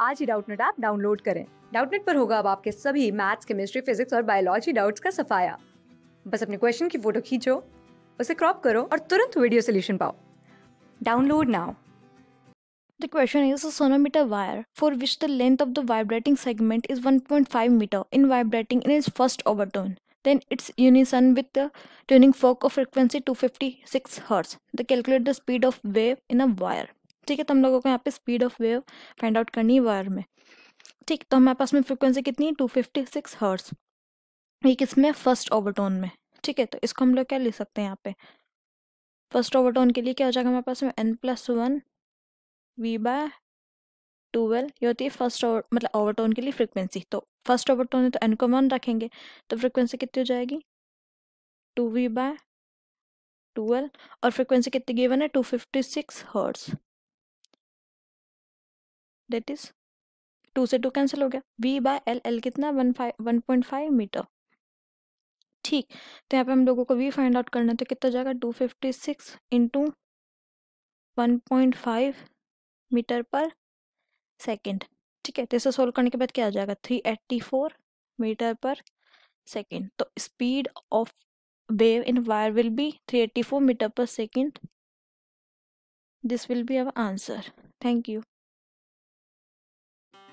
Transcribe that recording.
आज ही Doubtnut app download करें डाउटनेट पर होगा अब आपके सभी मैथ्स केमिस्ट्री फिजिक्स और बायोलॉजी डाउट्स का सफाया बस अपने क्वेश्चन की फोटो खींचो उसे क्रॉप करो और तुरंत वीडियो सोल्यूशन पाओ download now The question is a sonometer wire for which the length of the vibrating segment is 1.5 meter in vibrating in its first overtone. Then it's unison with the tuning fork of frequency 256 Hz. They calculate the speed of wave in a wire. ठीक है तो हम लोगों को यहाँ पे speed of wave find out करनी है वायर में ठीक तो हमारे पास में फ्रिक्वेंसी कितनी है टू फिफ्टी सिक्स हर्ट्स ये किसमें फर्स्ट ओवरटोन में ठीक है तो इसको हम लोग क्या ले सकते हैं यहाँ पे फर्स्ट ओवरटोन के लिए क्या हो जाएगा हमारे पास में N plus one V by twelve ये होती है फर्स्ट ओवर मतलब ओवरटोन के लिए फ्रिक्वेंसी तो फर्स्ट ओवरटोन है तो एन को वन रखेंगे तो फ्रिक्वेंसी कितनी हो जाएगी टू वी बाय टूवेल्व और फ्रिक्वेंसी कितनी गिवन है two fifty six hertz that is two से टू कैंसिल हो गया वी बाय एल एल कितना one five one point five metre ठीक तो यहाँ पे हम लोगों को वी फाइंड आउट करना है तो कितना जाएगा two fifty six into one point five metre per second ठीक है तो इसे सोल्व करने के बाद क्या आ जाएगा three eighty four metre per second तो speed of wave in wire will be three eighty four metre per second this will be our answer thank you